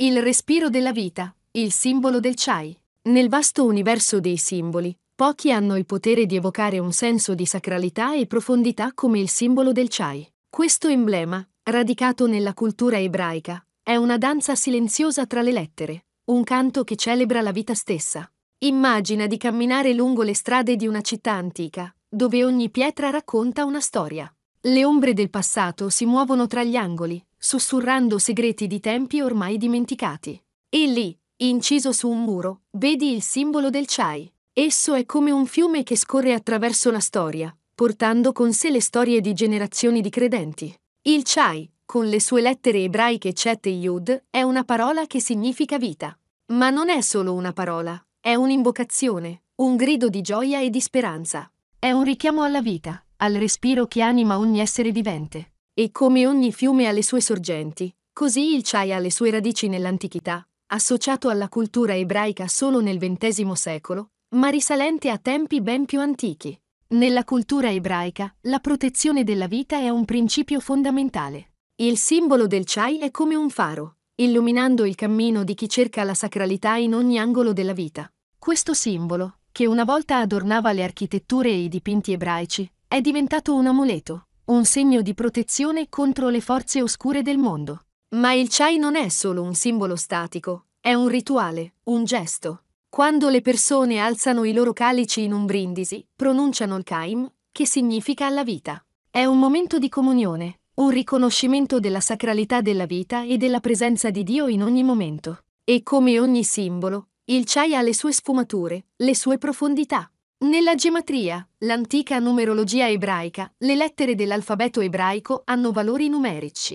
Il respiro della vita, il simbolo del chai. Nel vasto universo dei simboli, pochi hanno il potere di evocare un senso di sacralità e profondità come il simbolo del chai. Questo emblema, radicato nella cultura ebraica, è una danza silenziosa tra le lettere, un canto che celebra la vita stessa. Immagina di camminare lungo le strade di una città antica, dove ogni pietra racconta una storia. Le ombre del passato si muovono tra gli angoli, sussurrando segreti di tempi ormai dimenticati. E lì, inciso su un muro, vedi il simbolo del Chai. Esso è come un fiume che scorre attraverso la storia, portando con sé le storie di generazioni di credenti. Il Chai, con le sue lettere ebraiche Chet e Yud, è una parola che significa vita. Ma non è solo una parola, è un'invocazione, un grido di gioia e di speranza. È un richiamo alla vita, al respiro che anima ogni essere vivente. E come ogni fiume ha le sue sorgenti, così il chai ha le sue radici nell'antichità, associato alla cultura ebraica solo nel XX secolo, ma risalente a tempi ben più antichi. Nella cultura ebraica, la protezione della vita è un principio fondamentale. Il simbolo del chai è come un faro, illuminando il cammino di chi cerca la sacralità in ogni angolo della vita. Questo simbolo, che una volta adornava le architetture e i dipinti ebraici, è diventato un amuleto, un segno di protezione contro le forze oscure del mondo. Ma il chai non è solo un simbolo statico, è un rituale, un gesto. Quando le persone alzano i loro calici in un brindisi, pronunciano il kaim, che significa la vita. È un momento di comunione, un riconoscimento della sacralità della vita e della presenza di Dio in ogni momento. E come ogni simbolo, il chai ha le sue sfumature, le sue profondità. Nella gematria, l'antica numerologia ebraica, le lettere dell'alfabeto ebraico hanno valori numerici.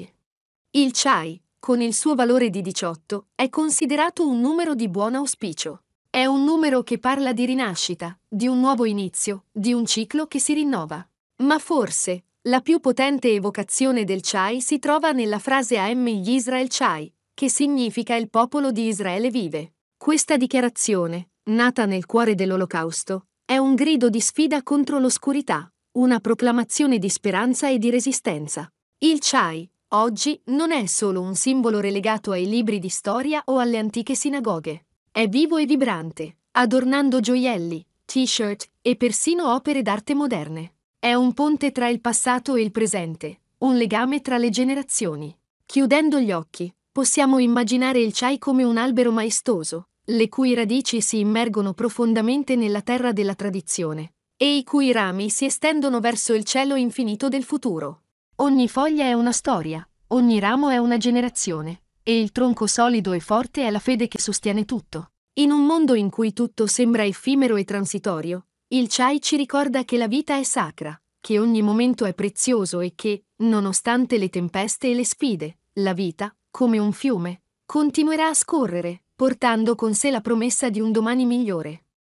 Il Chai, con il suo valore di 18, è considerato un numero di buon auspicio. È un numero che parla di rinascita, di un nuovo inizio, di un ciclo che si rinnova. Ma forse, la più potente evocazione del Chai si trova nella frase AM Israel Chai, che significa il popolo di Israele vive. Questa dichiarazione, nata nel cuore dell'Olocausto, è un grido di sfida contro l'oscurità, una proclamazione di speranza e di resistenza. Il chai, oggi, non è solo un simbolo relegato ai libri di storia o alle antiche sinagoghe. È vivo e vibrante, adornando gioielli, t-shirt e persino opere d'arte moderne. È un ponte tra il passato e il presente, un legame tra le generazioni. Chiudendo gli occhi, possiamo immaginare il chai come un albero maestoso, le cui radici si immergono profondamente nella terra della tradizione, e i cui rami si estendono verso il cielo infinito del futuro. Ogni foglia è una storia, ogni ramo è una generazione, e il tronco solido e forte è la fede che sostiene tutto. In un mondo in cui tutto sembra effimero e transitorio, il Chai ci ricorda che la vita è sacra, che ogni momento è prezioso e che, nonostante le tempeste e le sfide, la vita, come un fiume, continuerà a scorrere, portando con sé la promessa di un domani migliore.